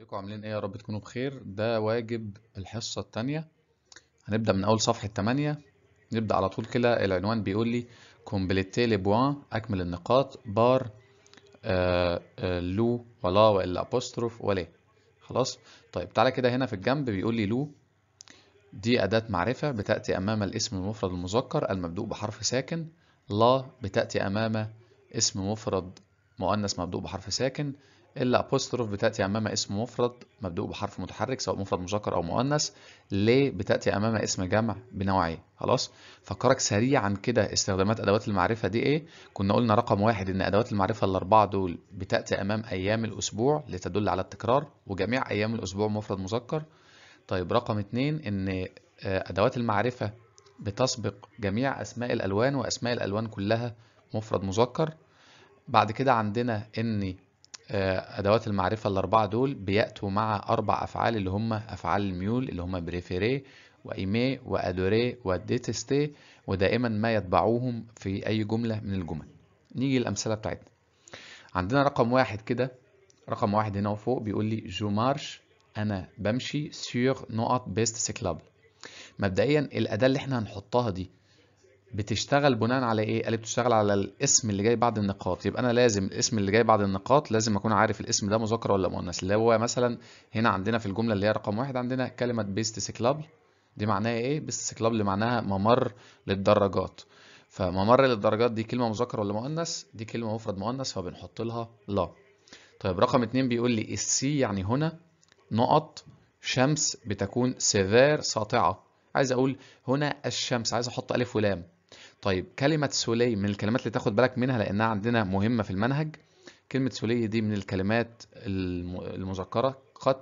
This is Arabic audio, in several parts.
ازيكم عاملين ايه يا رب تكونوا بخير ده واجب الحصة الثانيه هنبدأ من أول صفحة 8 نبدأ على طول كده العنوان بيقول لي كومبليتي لي بوين أكمل النقاط بار آه آه لو ولا وإلا أبوستروف ولا خلاص طيب تعالى كده هنا في الجنب بيقول لي لو دي أداة معرفة بتأتي أمام الاسم المفرد المذكر المبدوء بحرف ساكن لا بتأتي أمام اسم مفرد مؤنث مبدوء بحرف ساكن الابوستروف بتاتي امام اسم مفرد مبدوء بحرف متحرك سواء مفرد مذكر او مؤنث ليه بتاتي امام اسم جمع بنوعين خلاص فكرك سريعا كده استخدامات ادوات المعرفه دي ايه كنا قلنا رقم واحد ان ادوات المعرفه الاربعه دول بتاتي امام ايام الاسبوع لتدل على التكرار وجميع ايام الاسبوع مفرد مذكر طيب رقم اتنين ان آه، ادوات المعرفه بتسبق جميع اسماء الالوان واسماء الالوان كلها مفرد مذكر بعد كده عندنا ان آه، ادوات المعرفه الاربعه دول بياتوا مع اربع افعال اللي هم افعال الميول اللي هم بريفيري وايمي وادوري وديتستي ودائما ما يتبعوهم في اي جمله من الجمل نيجي للامثله بتاعتنا عندنا رقم واحد كده رقم واحد هنا وفوق بيقول لي جو مارش انا بمشي سيور نقط بيست سيكلابل مبدئيا الاداه اللي احنا هنحطها دي بتشتغل بناء على ايه؟ قالت بتشتغل على الاسم اللي جاي بعد النقاط، يبقى انا لازم الاسم اللي جاي بعد النقاط لازم اكون عارف الاسم ده مذكر ولا مؤنث، اللي هو مثلا هنا عندنا في الجمله اللي هي رقم واحد عندنا كلمه بيست سيكلابل دي معناها ايه؟ بيست سيكلابل اللي معناها ممر للدرجات. فممر للدرجات دي كلمه مذكر ولا مؤنث دي كلمه مفرد مؤنث فبنحط لها لا طيب رقم اتنين بيقول لي السي يعني هنا نقط شمس بتكون سيفير ساطعه عايز اقول هنا الشمس عايز احط الف ولام طيب كلمة سولي من الكلمات اللي تاخد بالك منها لأنها عندنا مهمة في المنهج كلمة سولي دي من الكلمات المذكرة قد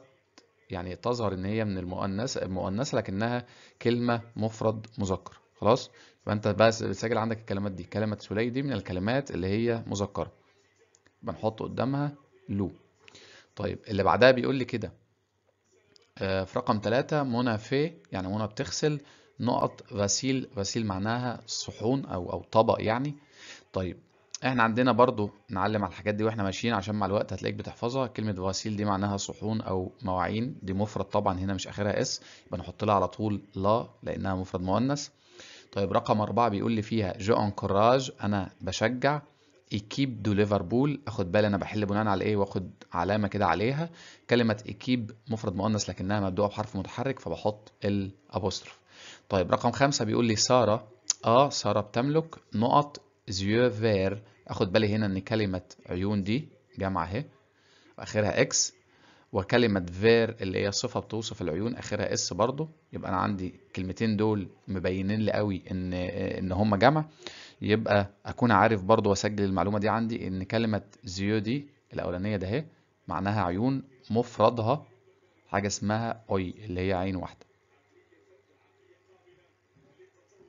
يعني تظهر إن هي من المؤنث المؤنثة لكنها كلمة مفرد مذكر خلاص فأنت بس سجل عندك الكلمات دي كلمة سولي دي من الكلمات اللي هي مذكرة بنحط قدامها لو طيب اللي بعدها بيقول لي كده آه، في رقم ثلاثة منى في يعني منى بتغسل نقط غسيل غسيل معناها صحون او او طبق يعني طيب احنا عندنا برضو نعلم على الحاجات دي واحنا ماشيين عشان مع الوقت هتلاقيك بتحفظها كلمة غسيل دي معناها صحون او مواعين دي مفرد طبعا هنا مش اخرها اس يبقى نحط لها على طول لا لانها مفرد مؤنث طيب رقم أربعة بيقول لي فيها جو انكوراج انا بشجع ايكيب دو ليفربول اخد بالي انا بحل بناء على ايه واخد علامه كده عليها كلمه ايكيب مفرد مؤنث لكنها مبدوءه بحرف متحرك فبحط الابوستروف طيب رقم خمسة بيقول لي ساره اه ساره بتملك نقط زيو فير اخد بالي هنا ان كلمه عيون دي جامعه اهي واخرها اكس وكلمة فير اللي هي صفة بتوصف العيون آخرها اس برضو يبقى أنا عندي كلمتين دول مبينين لي قوي إن إن هما جمع يبقى اكون عارف برضو واسجل المعلومه دي عندي ان كلمه زيو دي الاولانيه ده اهي معناها عيون مفردها حاجه اسمها اوي اللي هي عين واحده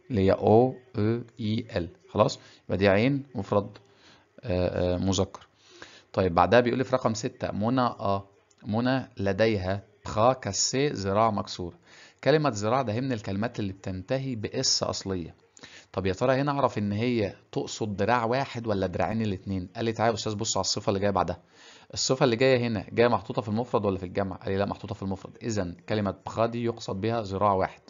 اللي هي او او اي ال خلاص يبقى دي عين مفرد آه، آه، مذكر طيب بعدها بيقول لي في رقم ستة منى اه منى لديها خا كسي ذراع مكسور كلمه ذراع ده هي من الكلمات اللي بتنتهي باس اصليه طب يا ترى هنا ايه اعرف ان هي تقصد دراع واحد ولا دراعين الاتنين قال لي تعالى يا استاذ بص على الصفه اللي جايه بعدها الصفه اللي جايه هنا جايه محطوطه في المفرد ولا في الجمع قال لي لا محطوطه في المفرد اذا كلمه بخادي يقصد بها ذراع واحد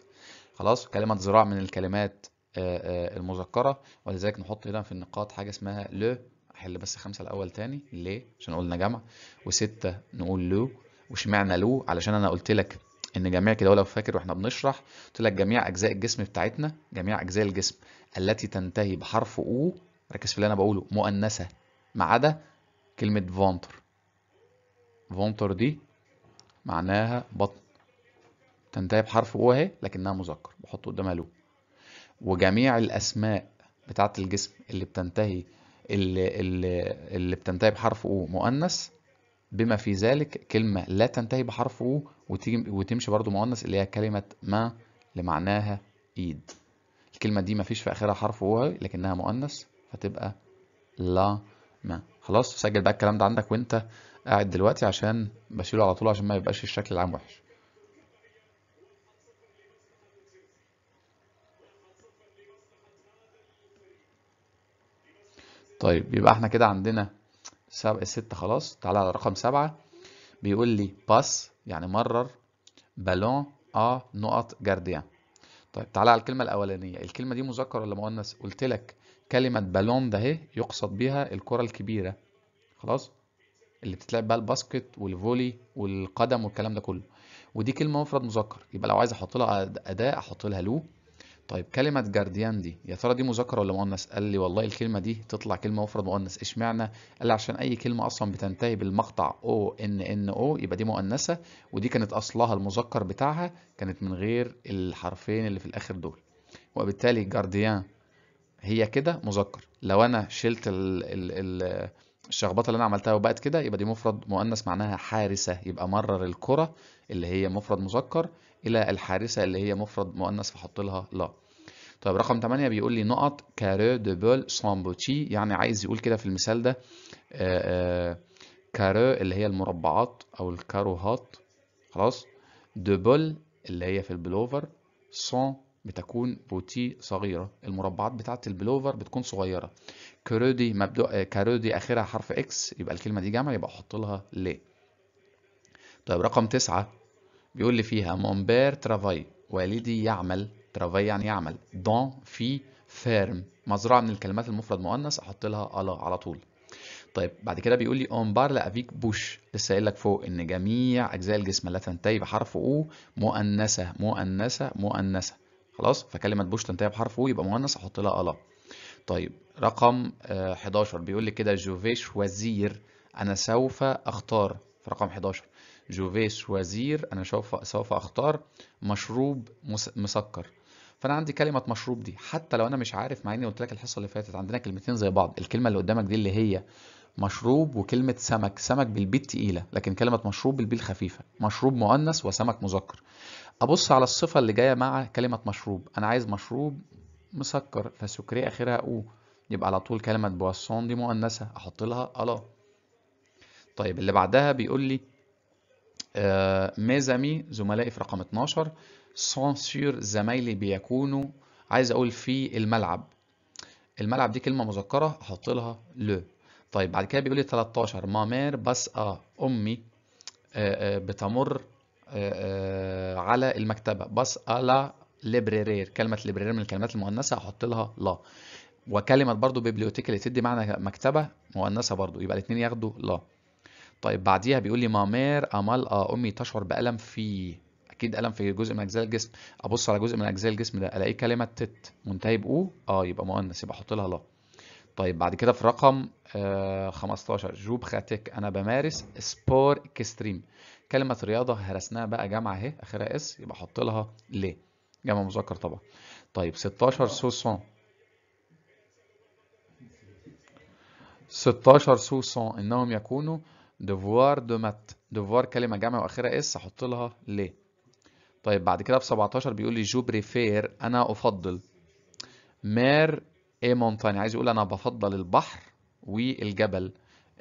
خلاص كلمه ذراع من الكلمات آه، آه، المذكره ولذلك نحط هنا في النقاط حاجه اسمها لو احل بس خمسه الاول تاني ليه عشان قلنا جمع وسته نقول لو وشمعنا لو علشان انا قلت لك ان جميع كده لو فاكر واحنا بنشرح قلت لك جميع اجزاء الجسم بتاعتنا جميع اجزاء الجسم التي تنتهي بحرف او ركز في اللي انا بقوله مؤنثه ما عدا كلمه فونتر فونتر دي معناها بطن تنتهي بحرف او اهي لكنها مذكر بحط قدامها لو وجميع الاسماء بتاعه الجسم اللي بتنتهي اللي, اللي, اللي بتنتهي بحرف او مؤنث بما في ذلك كلمة لا تنتهي بحرف و وتمشي برضو مؤنث اللي هي كلمة ما اللي معناها ايد الكلمة دي مفيش في آخرها حرف و لكنها مؤنث فتبقى لا ما خلاص سجل بقى الكلام ده عندك وانت قاعد دلوقتي عشان بشيله على طول عشان ما يبقاش الشكل العام وحش طيب يبقى احنا كده عندنا سبعة ستة خلاص تعالى على رقم سبعة بيقول لي باس يعني مرر بالون ا نقط جارديان طيب تعالى على الكلمة الأولانية الكلمة دي مذكر ولا مؤنث قلت لك كلمة بالون ده اهي يقصد بيها الكرة الكبيرة خلاص اللي بتتلعب بقى الباسكت والفولي والقدم والكلام ده كله ودي كلمة مفرد مذكر يبقى لو عايز احط لها أداة احط لها لو طيب كلمة جارديان دي يا ترى دي مذكرة ولا مؤنث؟ قال لي والله الكلمة دي تطلع كلمة مفرد مؤنث، اشمعنى؟ قال لي عشان أي كلمة أصلا بتنتهي بالمقطع أو إن إن أو يبقى دي مؤنثة ودي كانت أصلها المذكر بتاعها كانت من غير الحرفين اللي في الآخر دول. وبالتالي جارديان هي كده مذكر، لو أنا شلت الشخبطة اللي أنا عملتها وبقت كده يبقى دي مفرد مؤنث معناها حارسة، يبقى مرر الكرة اللي هي مفرد مذكر الى الحارسه اللي هي مفرد مؤنث فحط لها لا طيب رقم 8 بيقول لي نقط كارو دو بول سامبوتي يعني عايز يقول كده في المثال ده كارو آه، آه، اللي هي المربعات او الكاروهات خلاص دو بول اللي هي في البلوفر سون بتكون بوتي صغيره المربعات بتاعه البلوفر بتكون صغيره كرودي مبدو آه، دي اخرها حرف اكس يبقى الكلمه دي جمع يبقى احط لها ليه طيب رقم تسعة بيقول لي فيها مون بير ترافاي والدي يعمل ترافاي يعني يعمل دون في فيرم مزرعه من الكلمات المفرد مؤنث احط لها الا على طول طيب بعد كده بيقول لي اون بارل افيك بوش لسه قايل لك فوق ان جميع اجزاء الجسم لا تنتهي بحرف او مؤنثه مؤنثه مؤنثه خلاص فكلمه بوش تنتهي بحرف او يبقى مؤنث احط لها الا طيب رقم 11 بيقول لي كده جوفيش وزير انا سوف اختار في رقم 11 جو وزير شوازير انا سوف سوف اختار مشروب مسكر فانا عندي كلمه مشروب دي حتى لو انا مش عارف مع اني قلت لك الحصه اللي فاتت عندنا كلمتين زي بعض الكلمه اللي قدامك دي اللي هي مشروب وكلمه سمك سمك بالبي تقيله لكن كلمه مشروب بالبي خفيفه مشروب مؤنث وسمك مذكر ابص على الصفه اللي جايه مع كلمه مشروب انا عايز مشروب مسكر فسكري اخرها او يبقى على طول كلمه بواسون دي مؤنثه احط لها الا طيب اللي بعدها بيقول لي آه، ميزامي زملائي في رقم 12 سانسور زمايلي بيكونوا عايز اقول في الملعب الملعب دي كلمه مذكره هحط لها لو طيب بعد كده بيقول لي 13 مامير بس اه امي آه، بتمر آه، على المكتبه بس على ليبرير كلمه ليبرير من الكلمات المؤنثه هحط لها لا وكلمه برضو بيبليوتيك اللي تدي معنى مكتبه مؤنثه برضو يبقى الاثنين ياخدوا لا طيب بعديها بيقول لي مامير امال اه امي تشعر بالم في اكيد الم في جزء من اجزاء الجسم ابص على جزء من اجزاء الجسم ده الاقي كلمه تت منتهي باو اه يبقى مؤنث يبقى احط لها لا طيب بعد كده في رقم آه 15 جوب خاتك انا بمارس سبور اكستريم كلمه رياضه هرسناها بقى جامعه اهي اخرها اس يبقى احط لها ليه جمع مذكر طبعا طيب 16 سوسون 16 سوسون انهم يكونوا دوفوار دو مات دوفوار كلمة جمع وآخرها اس أحط لها ليه طيب بعد كده في 17 بيقول لي جو بريفير أنا أفضل مير اي مونتاني عايز يقول أنا بفضل البحر والجبل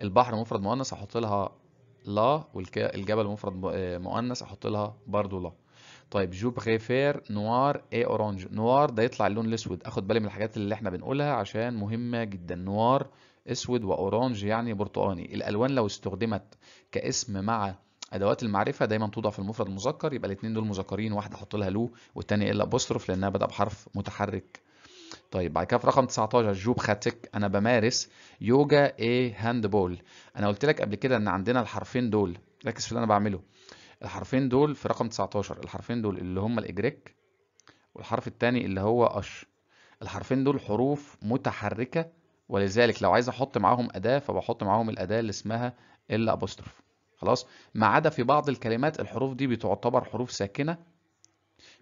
البحر مفرد مؤنث أحط لها لا والجبل مفرد آه، مؤنث أحط لها برضو لا طيب جو بريفير نوار اي اورانج نوار ده يطلع اللون الاسود اخد بالي من الحاجات اللي احنا بنقولها عشان مهمه جدا نوار اسود واورانج يعني برتقاني الالوان لو استخدمت كاسم مع ادوات المعرفه دايما توضع في المفرد المذكر يبقى الاثنين دول مذكرين واحده احط لها لو والثانيه الا بوستروف لانها بدأ بحرف متحرك طيب بعد كده في رقم 19 جوب خاتك انا بمارس يوجا اي هاند بول انا قلت لك قبل كده ان عندنا الحرفين دول ركز في اللي انا بعمله الحرفين دول في رقم 19 الحرفين دول اللي هم الاجريك والحرف الثاني اللي هو اش الحرفين دول حروف متحركه ولذلك لو عايز احط معاهم اداه فبحط معاهم الاداه اللي اسمها الابوستروف خلاص ما عدا في بعض الكلمات الحروف دي بتعتبر حروف ساكنه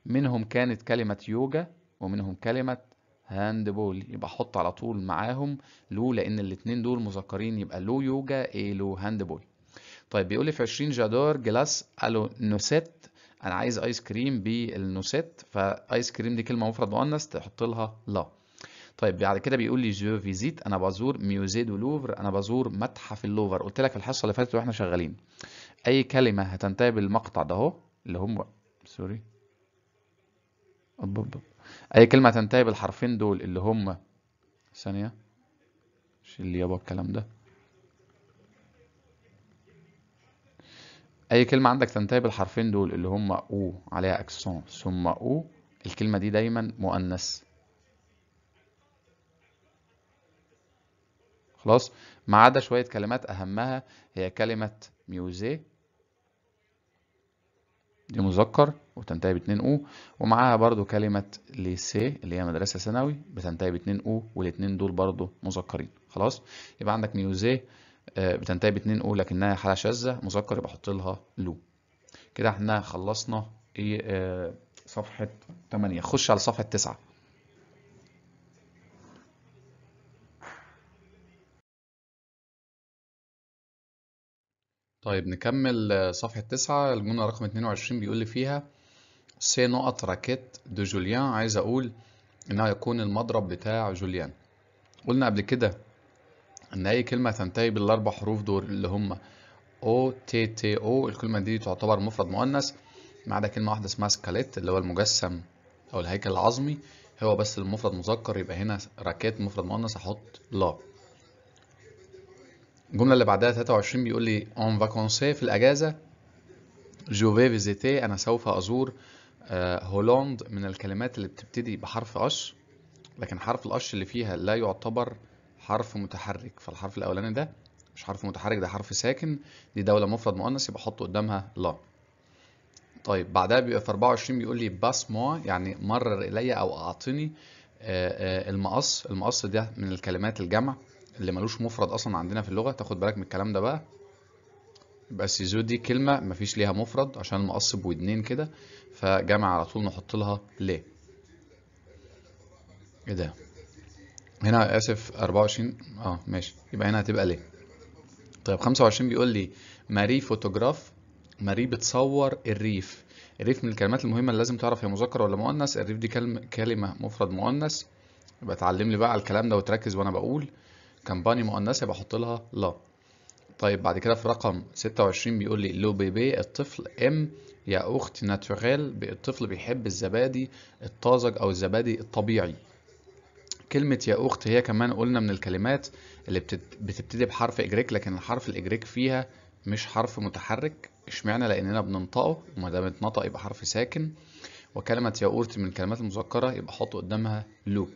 منهم كانت كلمه يوجا ومنهم كلمه هاند بول يبقى احط على طول معاهم لو لان الاثنين دول مذكرين يبقى لو يوجا ايه لو هاند بول طيب بيقول لي في 20 جادور جلاس الو نوسيت انا عايز ايس كريم بالنوسيت فايس كريم دي كلمه مفرد مؤنث تحط لها لا طيب بعد كده بيقول لي جو فيزيت انا بزور ميوزي دو لوفر انا بزور متحف اللوفر قلت لك في الحصه اللي فاتت واحنا شغالين اي كلمه هتنتهي بالمقطع ده اهو اللي هم سوري اي كلمه هتنتهي بالحرفين دول اللي هم ثانيه شيل اللي يابا الكلام ده اي كلمه عندك تنتهي بالحرفين دول اللي هم او عليها اكسون ثم او الكلمه دي دايما مؤنث خلاص ما عدا شوية كلمات أهمها هي كلمة ميوزي دي مذكر وتنتهي باتنين او ومعاها برضو كلمة ليسي اللي هي مدرسة ثانوي بتنتهي باتنين او والاتنين دول برضو مذكرين خلاص يبقى عندك ميوزي آه، بتنتهي باتنين او لكنها حالة شاذة مذكر يبقى حط لها لو كده احنا خلصنا ايه آه، صفحة 8 خش على صفحة 9 طيب نكمل آه، صفحة تسعة الجملة رقم 22 بيقول لي فيها سي نقط راكيت دو جوليان عايز أقول إنها يكون المضرب بتاع جوليان قلنا قبل كده إن أي كلمة تنتهي بالأربع حروف دول اللي هما أو تي تي أو الكلمة دي تعتبر مفرد مؤنث ما عدا كلمة واحدة اسمها سكاليت اللي هو المجسم أو الهيكل العظمي هو بس المفرد مذكر يبقى هنا راكيت مفرد مؤنث أحط لا الجملة اللي بعدها 23 بيقول لي اون فاكونسي في الأجازة جو في فيزيتي أنا سوف أزور آه، هولاند من الكلمات اللي بتبتدي بحرف أش لكن حرف الأش اللي فيها لا يعتبر حرف متحرك فالحرف الأولاني ده مش حرف متحرك ده حرف ساكن دي دولة مفرد مؤنث يبقى أحط قدامها لا طيب بعدها بيبقى في 24 بيقول لي باس موا يعني مرر إلي أو أعطني آه، آه، المقص المقص ده من الكلمات الجمع اللي ملوش مفرد اصلا عندنا في اللغه تاخد بالك من الكلام ده بقى يبقى سيزو دي كلمه مفيش ليها مفرد عشان مقصب ودنين كده فجمع على طول نحط لها ليه ايه ده هنا اسف 24 اه ماشي يبقى هنا هتبقى ليه طيب 25 بيقول لي ماري فوتوغراف ماري بتصور الريف الريف من الكلمات المهمه اللي لازم تعرف هي مذكر ولا مؤنث الريف دي كلمه كلمه مفرد مؤنث يبقى اتعلم لي بقى على الكلام ده وتركز وانا بقول كمباني مؤنثة بحط لها لا طيب بعد كده في رقم 26 بيقول لي لو بيبي الطفل ام يا اخت ناتوريل الطفل بيحب الزبادي الطازج او الزبادي الطبيعي كلمة يا أخت هي كمان قلنا من الكلمات اللي بتبتدي بحرف إجريك لكن الحرف الإجريك فيها مش حرف متحرك اشمعنى لأننا بننطقه وما دام اتنطق يبقى حرف ساكن وكلمة ياقورت من الكلمات المذكرة يبقى حط قدامها لو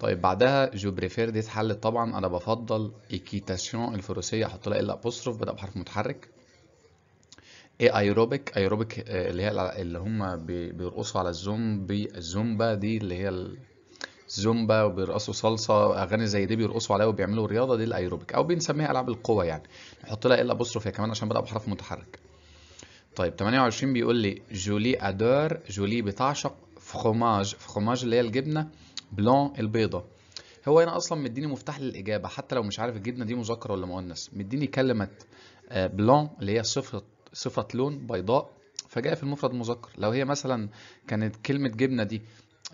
طيب بعدها جو بريفير دي اتحلت طبعا انا بفضل ايكيتاسيون الفروسيه احط لها الا ابوستروف بدا بحرف متحرك ايه ايروبيك ايروبيك اللي هي اللي هم بيرقصوا على الزومبي الزومبا دي اللي هي الزومبا وبيرقصوا صلصه اغاني زي دي بيرقصوا عليها وبيعملوا رياضه دي الايروبيك او بنسميها العاب القوى يعني نحط لها الا ابوستروف هي كمان عشان بدا بحرف متحرك طيب 28 بيقول لي جولي ادور جولي بتعشق فخوماج فخوماج اللي هي الجبنه بلون البيضه هو هنا اصلا مديني مفتاح للاجابه حتى لو مش عارف الجبنه دي مذكره ولا مؤنث مديني كلمه آه، بلون اللي هي صفه صفه لون بيضاء فجاء في المفرد المذكر لو هي مثلا كانت كلمه جبنه دي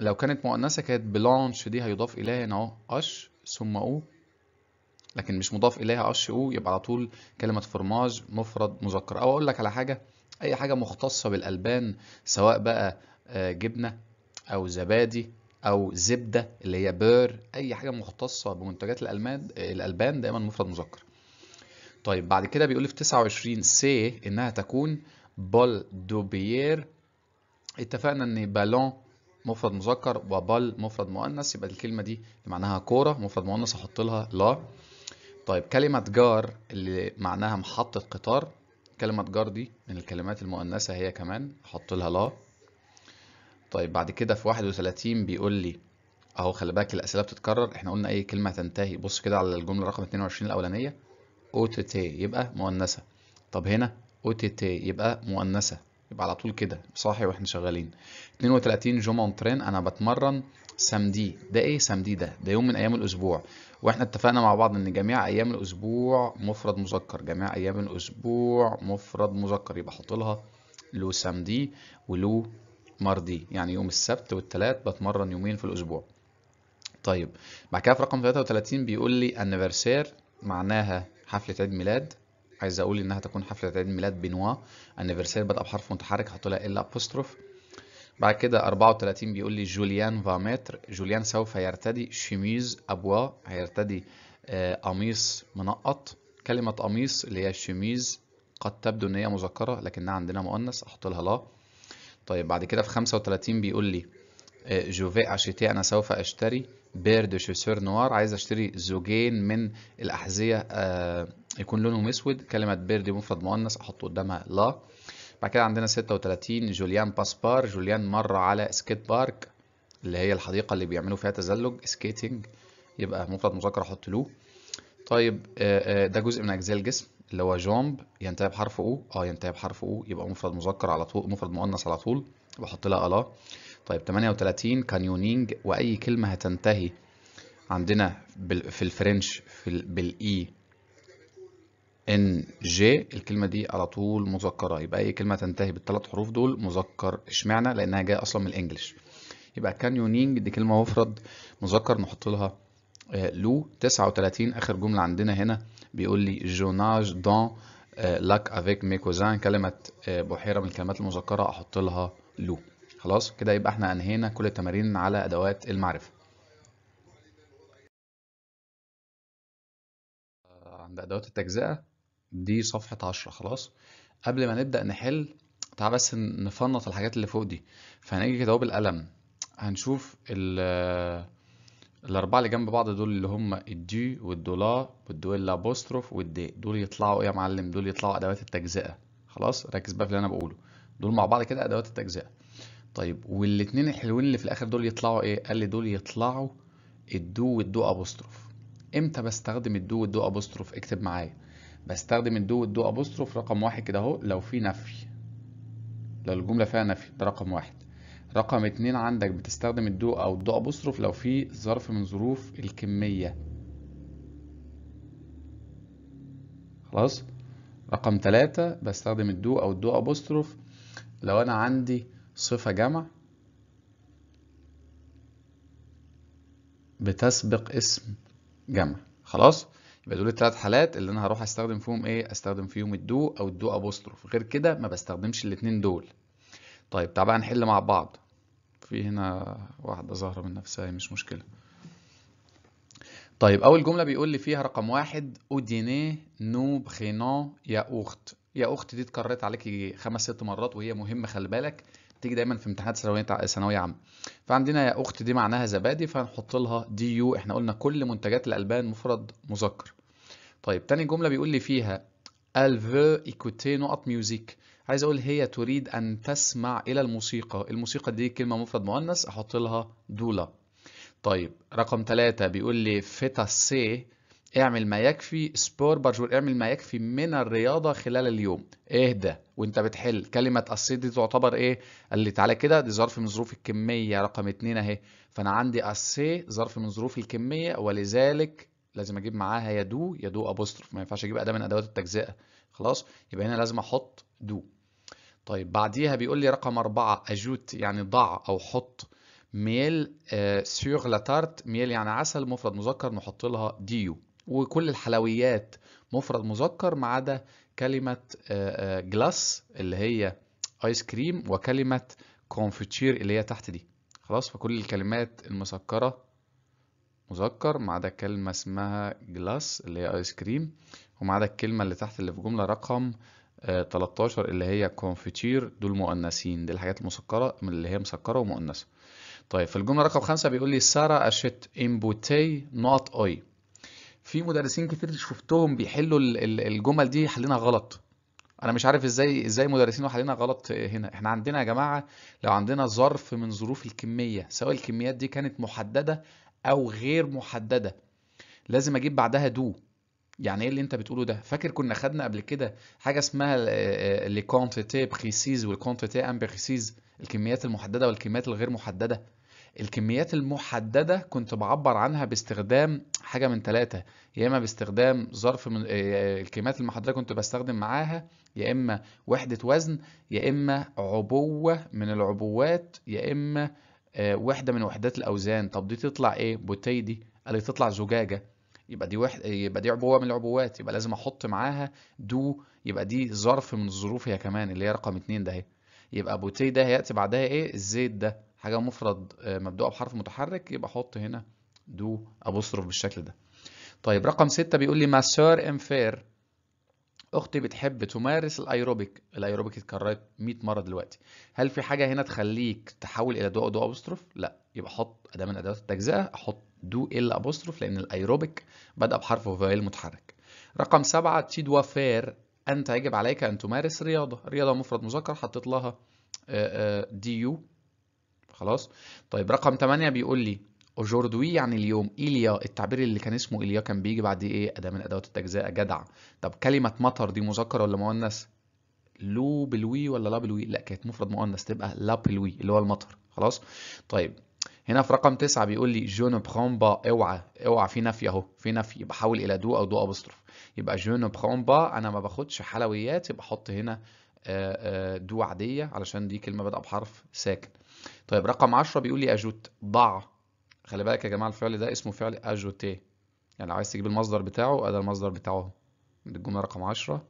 لو كانت مؤنثه كانت بلانش دي هيضاف اليها هنا اهو اش ثم او لكن مش مضاف اليها اش او يبقى على طول كلمه فرماج مفرد مذكر او اقول لك على حاجه اي حاجه مختصه بالالبان سواء بقى آه، جبنه او زبادي او زبده اللي هي بير اي حاجه مختصه بمنتجات الالمان الالبان دايما مفرد مذكر طيب بعد كده بيقول في 29 سي انها تكون بول دوبيير اتفقنا ان بالون مفرد مذكر وبال مفرد مؤنث يبقى الكلمه دي معناها كوره مفرد مؤنث احط لها لا طيب كلمه جار اللي معناها محطه قطار كلمه جار دي من الكلمات المؤنثه هي كمان احط لها لا طيب بعد كده في 31 بيقول لي اهو خلي بالك الاسئله بتتكرر احنا قلنا اي كلمه تنتهي بص كده على الجمله رقم 22 الاولانيه او تي تي يبقى مؤنثه طب هنا او تي تي يبقى مؤنثه يبقى على طول كده صاحي واحنا شغالين 32 جو مونترين انا بتمرن سامدي ده ايه سامدي ده ده يوم من ايام الاسبوع واحنا اتفقنا مع بعض ان جميع ايام الاسبوع مفرد مذكر جميع ايام الاسبوع مفرد مذكر يبقى احط لها لو سامدي ولو مرضي يعني يوم السبت والثلاث بتمرن يومين في الاسبوع طيب بعد كده في رقم 33 بيقول لي انيفرسير معناها حفله عيد ميلاد عايز اقول انها تكون حفله عيد ميلاد بنوا انيفرسير بدأ بحرف متحرك هحط لها ال ابوستروف بعد كده 34 بيقول لي جوليان فامتر جوليان سوف يرتدي شيميز ابوا هيرتدي آه، قميص منقط كلمة قميص اللي هي الشميز قد تبدو ان هي مذكرة لكنها عندنا مؤنث احط لها لا طيب بعد كده في 35 بيقول لي جوفي آه، اشيتي انا سوف اشتري بير دو شوسور نوار عايز اشتري زوجين من الاحذيه آه، يكون لونهم اسود كلمه بير دي مفرد مؤنث احط قدامها لا بعد كده عندنا 36 جوليان باسبار جوليان مر على سكيت بارك اللي هي الحديقه اللي بيعملوا فيها تزلج سكيتنج يبقى مفرد مذكر احط له طيب آه، ده جزء من اجزاء الجسم اللي هو جامب ينتهي بحرف او اه ينتهي بحرف او يبقى مفرد مذكر على طول مفرد مؤنث على طول بحط لها الا طيب 38 كانيونينج واي كلمه هتنتهي عندنا في الفرنش في بالاي ان جي الكلمه دي على طول مذكره يبقى اي كلمه تنتهي بالثلاث حروف دول مذكر اشمعنى لانها جايه اصلا من الانجليش يبقى كانيونينج دي كلمه مفرد مذكر نحط لها آه، لو 39 اخر جمله عندنا هنا بيقول لي جوناج دون لاك افيك مي كوزان كلمه آه، بحيره من الكلمات المذكره احط لها لو خلاص كده يبقى احنا انهينا كل التمارين على ادوات المعرفه آه، عند ادوات التجزئه دي صفحه 10 خلاص قبل ما نبدا نحل تعال بس نفنط الحاجات اللي فوق دي فهنيجي كده اهو بالقلم هنشوف ال الأربعة اللي جنب بعض دول اللي هم الدي والدولا والدول لابوستروف والدي دول يطلعوا إيه يا معلم دول يطلعوا أدوات التجزئة خلاص ركز بقى في اللي أنا بقوله دول مع بعض كده أدوات التجزئة طيب والاتنين الحلوين اللي في الآخر دول يطلعوا إيه؟ قال لي دول يطلعوا الدو والدو أبوستروف إمتى بستخدم الدو والدو أبوستروف؟ اكتب معايا بستخدم الدو والدو أبوستروف رقم واحد كده أهو لو في نفي لو الجملة فيها نفي ده رقم واحد رقم اتنين عندك بتستخدم الدو أو الدو أبوستروف لو في ظرف من ظروف الكمية خلاص رقم تلاتة بستخدم الدو أو الدو أبوستروف لو أنا عندي صفة جمع بتسبق اسم جمع خلاص يبقى دول التلات حالات اللي انا هروح استخدم فيهم ايه استخدم فيهم الدو او الدو ابوستروف غير كده ما بستخدمش الاتنين دول طيب تعال بقى نحل مع بعض في هنا واحدة ظاهرة من نفسها مش مشكلة طيب أول جملة بيقول لي فيها رقم واحد أوديني نو بخينون يا أخت يا أخت دي اتكررت عليكي خمس ست مرات وهي مهمة خلي بالك تيجي دايما في امتحانات ثانويه ثانويه عامه فعندنا يا اخت دي معناها زبادي فهنحط لها دي يو احنا قلنا كل منتجات الالبان مفرد مذكر طيب تاني جمله بيقول لي فيها قال veut écouter نقط ميوزيك عايز اقول هي تريد ان تسمع الى الموسيقى الموسيقى دي كلمه مفرد مؤنث احط لها دولا طيب رقم ثلاثة بيقول لي فيتا سي اعمل ما يكفي سبور برجول اعمل ما يكفي من الرياضة خلال اليوم اهدى وانت بتحل كلمة اسي دي تعتبر ايه اللي تعالى كده دي ظرف من ظروف الكمية رقم اتنين اهي فانا عندي اسي ظرف من ظروف الكمية ولذلك لازم اجيب معاها يا دو يا دو ابوستروف ما ينفعش اجيب اداه من ادوات التجزئه خلاص يبقى هنا لازم احط دو طيب بعديها بيقول لي رقم أربعة أجوت يعني ضع أو حط ميل آه سيغ لاتارت ميل يعني عسل مفرد مذكر نحط لها ديو وكل الحلويات مفرد مذكر ما عدا كلمة جلاس آه، آه، اللي هي آيس كريم وكلمة كونفيتشير اللي هي تحت دي خلاص فكل الكلمات المسكرة مذكر ما عدا كلمة اسمها جلاس اللي هي ايس كريم وما عدا الكلمة اللي تحت اللي في جملة رقم 13 آه، اللي هي كونفيتير دول مؤنثين دي الحاجات المسكرة اللي هي مسكرة ومؤنثة طيب في الجملة رقم خمسة بيقول لي سارة أشت إمبوتي نوت أي في مدرسين كتير شفتهم بيحلوا الجمل دي حلينها غلط انا مش عارف ازاي ازاي مدرسين وحلينا غلط هنا احنا عندنا يا جماعه لو عندنا ظرف من ظروف الكميه سواء الكميات دي كانت محدده او غير محدده لازم اجيب بعدها دو يعني ايه اللي انت بتقوله ده فاكر كنا خدنا قبل كده حاجه اسمها لي كونتيتي بريسيز والكونتيتي ان الكميات المحدده والكميات الغير محدده الكميات المحدده كنت بعبر عنها باستخدام حاجه من ثلاثه يا اما باستخدام ظرف من آه، آه، الكميات المحدده كنت بستخدم معاها يا اما وحده وزن يا اما عبوه من العبوات يا اما آه، وحده من وحدات الاوزان طب دي تطلع ايه بوتي دي قال لي تطلع زجاجه يبقى دي وحده يبقى دي عبوه من العبوات يبقى لازم احط معاها دو يبقى دي ظرف من الظروف هي كمان اللي هي رقم 2 ده اهي يبقى بوتي ده هياتي بعدها ايه الزيت ده حاجه مفرد آه، مبدوءه بحرف متحرك يبقى احط هنا دو ابوستروف بالشكل ده طيب رقم 6 بيقول لي ماسور انفير اختي بتحب تمارس الايروبيك الايروبيك اتكررت 100 مره دلوقتي هل في حاجه هنا تخليك تحول الى دو دو ابوستروف لا يبقى احط اداه من ادوات التجزئه احط دو ال ابوستروف لان الايروبيك بدا بحرف فايل متحرك رقم سبعة تي دو فير انت يجب عليك ان تمارس رياضه رياضه مفرد مذكر حطيت لها دي يو خلاص طيب رقم 8 بيقول لي اجوردوي يعني اليوم إيليا التعبير اللي كان اسمه إيليا كان بيجي بعد إيه؟ أداة من أدوات التجزئة جدع طب كلمة مطر دي مذكر ولا مؤنث؟ لو بالوي ولا لا بالوي؟ لا كانت مفرد مؤنث تبقى لا بالوي اللي هو المطر خلاص؟ طيب هنا في رقم تسعة بيقول لي جو با اوعى اوعى في نفي اهو في نفي يبقى الى دو او دو ابوستروف يبقى جو با انا ما باخدش حلويات يبقى احط هنا آه، آه، دو عاديه علشان دي كلمه بادئه بحرف ساكن طيب رقم 10 بيقول لي اجوت ضع خلي بالك يا جماعه الفعل ده اسمه فعل اجوتي يعني لو عايز تجيب المصدر بتاعه ادي المصدر بتاعه الجمله رقم 10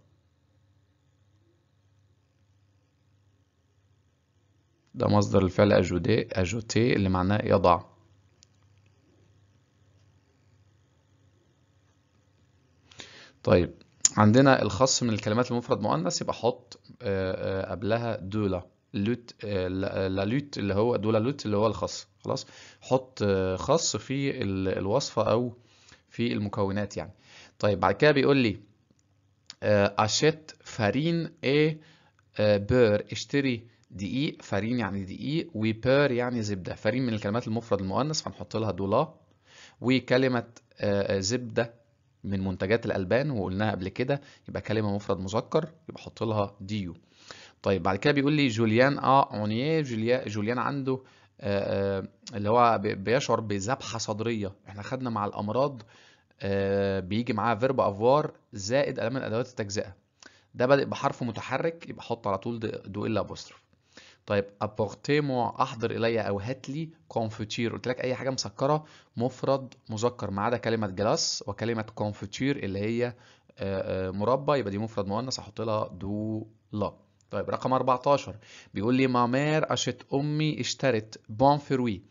ده مصدر الفعل اجودي اجوتي اللي معناه يضع طيب عندنا الخاص من الكلمات المفرد مؤنث يبقى حط آه، آه، قبلها دولا لوت آه، لا لوت اللي هو دولا لوت اللي هو الخاص خلاص حط خاص في الوصفة أو في المكونات يعني طيب بعد كده بيقول لي آه، أشت فارين إيه آه، بير اشتري دقيق فارين يعني دقيق وبير يعني زبدة فارين من الكلمات المفرد المؤنث فنحط لها دولا وكلمة آه، زبدة من منتجات الألبان وقلناها قبل كده يبقى كلمة مفرد مذكر يبقى حط لها ديو طيب بعد كده بيقول لي جوليان اه اونيه جوليان عنده آه، آه، اللي هو بيشعر بذبحه صدريه احنا خدنا مع الامراض آه، بيجي معاها فيرب افوار زائد الام من ادوات التجزئه ده بادئ بحرف متحرك يبقى حط على طول دو الا ابوستروف طيب ابورتيمو احضر الي او هات لي كونفوتير قلت لك اي حاجه مسكره مفرد مذكر ما عدا كلمه جلاس وكلمه كونفوتير اللي هي مربى يبقى دي مفرد مؤنث احط لها دو لا طيب رقم 14 بيقول لي مامير أشت أمي اشترت بون فروي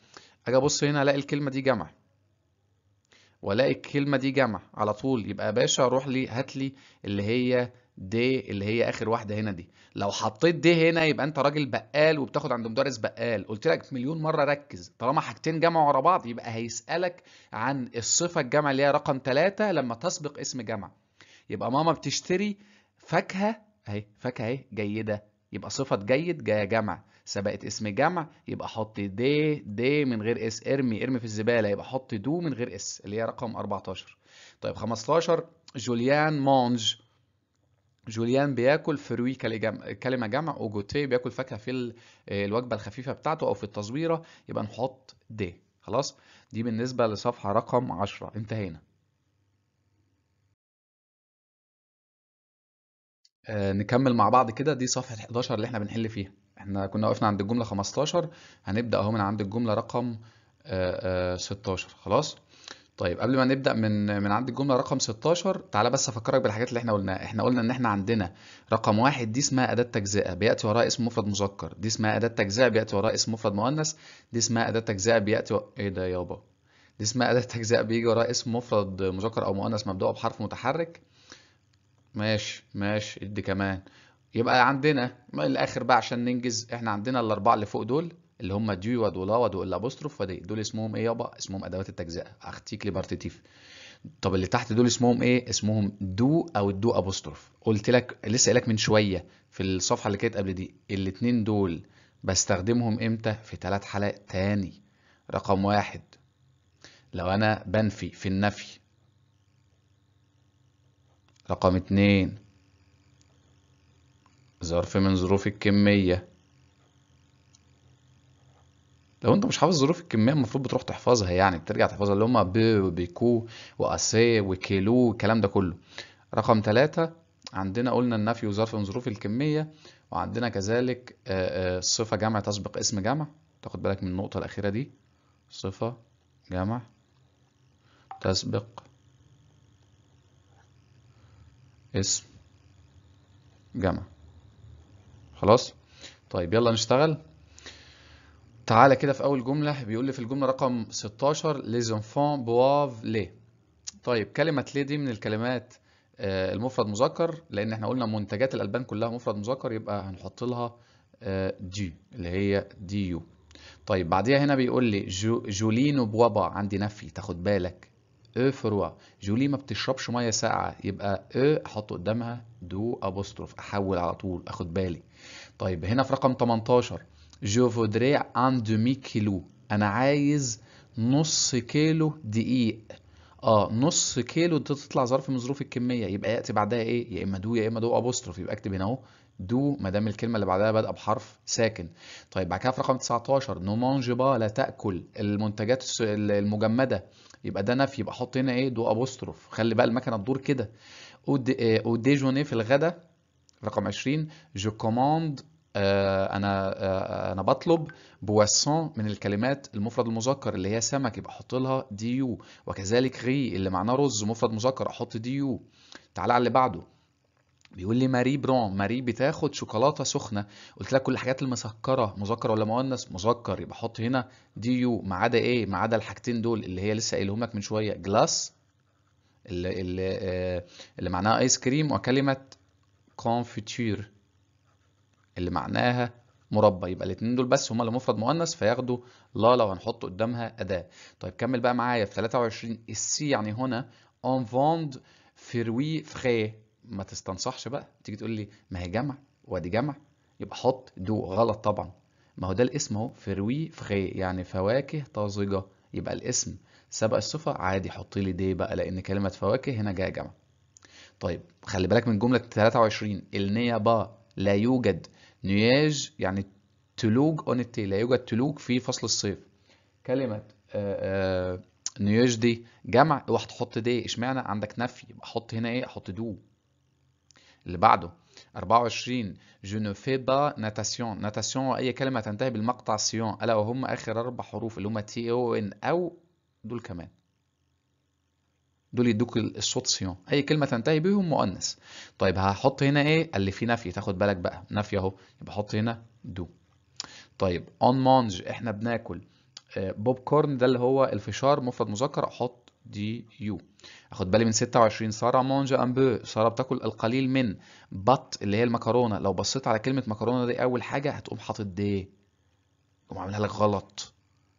أجي أبص هنا ألاقي الكلمة دي جمع وألاقي الكلمة دي جمع على طول يبقى يا باشا روح لي هات لي اللي هي دي اللي هي آخر واحدة هنا دي لو حطيت دي هنا يبقى أنت راجل بقال وبتاخد عند مدرس بقال قلت لك مليون مرة ركز طالما حاجتين جمعوا ورا بعض يبقى هيسألك عن الصفة الجمع اللي هي رقم 3 لما تسبق اسم جمع يبقى ماما بتشتري فاكهة اهي فاكهه اهي جيده يبقى صفه جيد جايه جمع سبقت اسم جمع يبقى حط دي دي من غير اس ارمي ارمي في الزباله يبقى حط دو من غير اس اللي هي رقم 14 طيب 15 جوليان مونج جوليان بياكل فروي كلمه جمع اوجوتي بياكل فاكهه في الوجبه الخفيفه بتاعته او في التصويره يبقى نحط دي خلاص دي بالنسبه لصفحه رقم 10 انتهينا آه، نكمل مع بعض كده دي صفحة 11 اللي احنا بنحل فيها احنا كنا وقفنا عند الجملة 15 هنبدأ اهو من عند الجملة رقم 16 آه، آه، خلاص طيب قبل ما نبدأ من من عند الجملة رقم 16 تعالى بس افكرك بالحاجات اللي احنا قلناها احنا قلنا ان احنا عندنا رقم واحد دي اسمها أداة تجزئة بيأتي وراها اسم مفرد مذكر دي اسمها أداة تجزئة بيأتي وراها اسم مفرد مؤنث دي اسمها أداة تجزئة بيأتي و... ايه ده يابا دي اسمها أداة تجزئة بيجي وراها اسم مفرد مذكر أو مؤنث مبدوء بحرف متحرك ماشي ماشي ادي كمان يبقى عندنا من الاخر بقى عشان ننجز احنا عندنا الاربعه اللي فوق دول اللي هم دي ودولا ودول ابوستروف ودي دول اسمهم ايه يابا اسمهم ادوات التجزئه اختيكلي بارتيتيف طب اللي تحت دول اسمهم ايه اسمهم دو او الدو ابوستروف قلت لك لسه قايلك من شويه في الصفحه اللي كانت قبل دي الاثنين دول بستخدمهم امتى في ثلاث حالات تاني رقم واحد لو انا بنفي في النفي رقم اتنين ظرف من ظروف الكمية لو انت مش حافظ ظروف الكمية المفروض بتروح تحفظها يعني ترجع تحفظها اللي هما ب وبيكو وأسي وكيلو والكلام ده كله رقم تلاتة عندنا قلنا النفي وظرف من ظروف الكمية وعندنا كذلك آه، آه، صفة جمع تسبق اسم جمع تاخد بالك من النقطة الأخيرة دي صفة جمع تسبق اسم جمع خلاص طيب يلا نشتغل تعالى كده في اول جمله بيقول لي في الجمله رقم 16 les enfants boivent lait طيب كلمه ليه دي من الكلمات آه، المفرد مذكر لان احنا قلنا منتجات الالبان كلها مفرد مذكر يبقى هنحط لها دي آه، اللي هي ديو طيب بعديها هنا بيقول لي جولينو بوابا عندي نفي تاخد بالك او e فروا جولي ما بتشربش ميه ساقعه يبقى او e احطه قدامها دو ابوستروف احول على طول اخد بالي طيب هنا في رقم 18 جو فودري ان دومي كيلو انا عايز نص كيلو دقيق اه نص كيلو تطلع ظرف من ظروف الكميه يبقى ياتي بعدها ايه يا اما دو يا اما دو ابوستروف يبقى اكتب هنا اهو دو ما دام الكلمه اللي بعدها بادئه بحرف ساكن طيب بعد كده في رقم 19 نو مانج با لا تاكل المنتجات المجمده يبقى ده نفي يبقى حط هنا ايه دو ابوستروف خلي بقى المكنه تدور كده او ديجوني في الغدا رقم 20 جو كوماند انا آه، آه، انا بطلب بواسون من الكلمات المفرد المذكر اللي هي سمك يبقى احط لها ديو وكذلك غي اللي معناه رز مفرد مذكر احط ديو تعالى على اللي بعده بيقول لي ماري برون ماري بتاخد شوكولاته سخنه قلت لك كل الحاجات المسكره مذكر ولا مؤنث مذكر يبقى حط هنا دي يو ما عدا ايه ما عدا الحاجتين دول اللي هي لسه قايلهم لك من شويه جلاس اللي اللي, آه، اللي معناها ايس كريم وكلمه كونفيتير اللي معناها مربى يبقى الاثنين دول بس هما اللي مفرد مؤنث فياخدوا لا لو هنحط قدامها اداه طيب كمل بقى معايا في 23 السي يعني هنا اون فوند فيروي فخي ما تستنصحش بقى تيجي تقول لي ما هي جمع وادي جمع يبقى حط دو غلط طبعا ما هو ده الاسم اهو فروي فغي يعني فواكه طازجه يبقى الاسم سبق الصفه عادي حط لي دي بقى لان كلمه فواكه هنا جايه جمع طيب خلي بالك من جمله 23 النيا با لا يوجد نياج يعني تلوج اون التي لا يوجد تلوج في فصل الصيف كلمه آآ آه، آآ آه، نياج دي جمع اوعى تحط دي اشمعنى عندك نفي يبقى حط هنا ايه حط دو اللي بعده 24 جو ne fais با ناتاسيون ناتاسيون اي كلمه تنتهي بالمقطع سيون الا وهم اخر اربع حروف اللي هم تي او ان او دول كمان دول يدوك الصوت سيون اي كلمه تنتهي بهم مؤنث طيب هحط هنا ايه اللي في نفي تاخد بالك بقى نفي اهو يبقى حط هنا دو طيب اون مانج احنا بناكل بوب آه، كورن ده اللي هو الفشار مفرد مذكر احط دي يو اخد بالي من 26 ساره مونجا امبو ساره بتاكل القليل من بط اللي هي المكرونه لو بصيت على كلمه مكرونه دي اول حاجه هتقوم حاطط دي تقوم عاملها لك غلط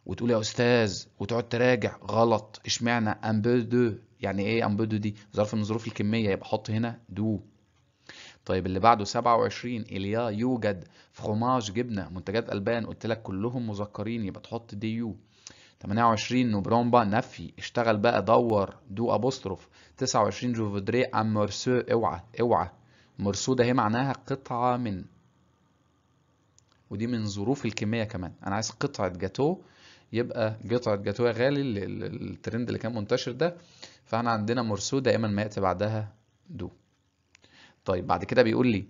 وتقول يا استاذ وتقعد تراجع غلط اشمعنى امبو دو يعني ايه امبو دو دي ظرف من ظروف الكميه يبقى حط هنا دو طيب اللي بعده 27 اليا يوجد فروماج جبنه منتجات البان قلت لك كلهم مذكرين يبقى تحط دي يو 28 نوبرومبا نفي اشتغل بقى دور دو ابوستروف 29 جوفودري ام مرسو اوعى اوعى مرسو ده هي معناها قطعة من ودي من ظروف الكمية كمان انا عايز قطعة جاتو يبقى قطعة جاتو يا غالي الترند اللي كان منتشر ده فاحنا عندنا مرسو دائما ما يأتي بعدها دو طيب بعد كده بيقول لي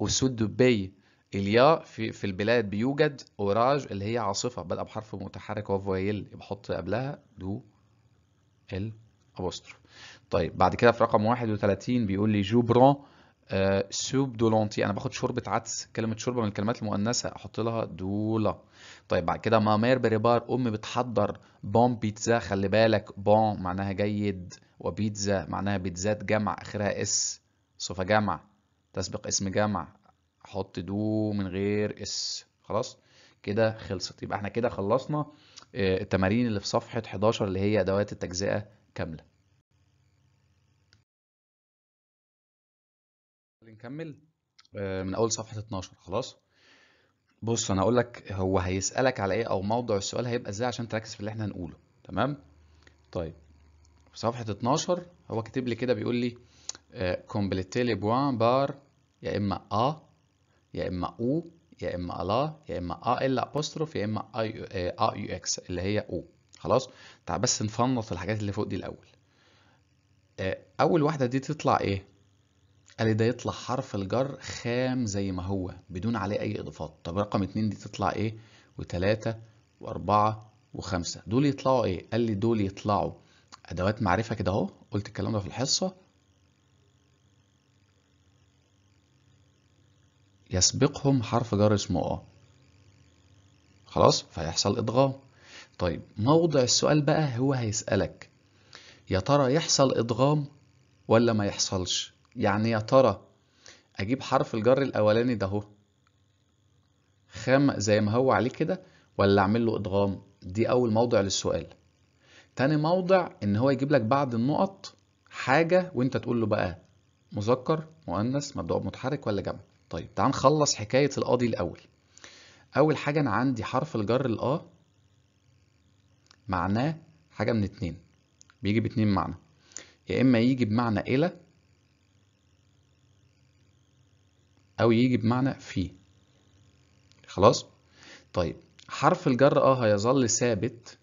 أسود دبي اليا في في البلاد بيوجد اوراج اللي هي عاصفه بدأ بحرف متحرك وهو فويل بحط قبلها دو ال الابوستروف طيب بعد كده في رقم 31 بيقول لي جوبرون آه، سوب دولونتي انا باخد شوربه عدس كلمه شوربه من الكلمات المؤنثه احط لها دولا طيب بعد كده مامير بريبار ام بتحضر بون بيتزا خلي بالك بون معناها جيد وبيتزا معناها بيتزات جمع اخرها اس صفه جمع تسبق اسم جمع حط دو من غير اس خلاص كده خلصت يبقى احنا كده خلصنا آه، التمارين اللي في صفحة 11 اللي هي أدوات التجزئة كاملة نكمل آه، من أول صفحة 12 خلاص بص أنا اقول لك هو هيسألك على إيه أو موضوع السؤال هيبقى إزاي عشان تركز في اللي إحنا هنقوله تمام طيب في صفحة 12 هو كاتب لي كده بيقول لي كومبليتي لي بوان بار يا إما أ يا اما او يا اما الا يا اما ال ابوستروف يا اما اي آه، يو اكس اللي هي او خلاص تعال بس نفنط الحاجات اللي فوق دي الاول آه، اول واحده دي تطلع ايه قال ده يطلع حرف الجر خام زي ما هو بدون عليه اي اضافات طب رقم اتنين دي تطلع ايه وتلاتة واربعة وخمسة دول يطلعوا ايه قال لي دول يطلعوا ادوات معرفه كده اهو قلت الكلام ده في الحصه يسبقهم حرف جر اسمه اه خلاص فيحصل إضغام طيب موضع السؤال بقى هو هيسألك يا ترى يحصل إضغام ولا ما يحصلش يعني يا ترى أجيب حرف الجر الأولاني ده اهو خام زي ما هو عليه كده ولا أعمل له إضغام دي أول موضع للسؤال تاني موضع إن هو يجيب لك بعد النقط حاجة وأنت تقول له بقى مذكر مؤنث مبدأ متحرك ولا جمع طيب تعال نخلص حكاية الأ دي الأول أول حاجة أنا عندي حرف الجر الأ معناه حاجة من اتنين بيجي باتنين معنى يا إما يجي بمعنى إلى أو يجي بمعنى في خلاص طيب حرف الجر أه هيظل ثابت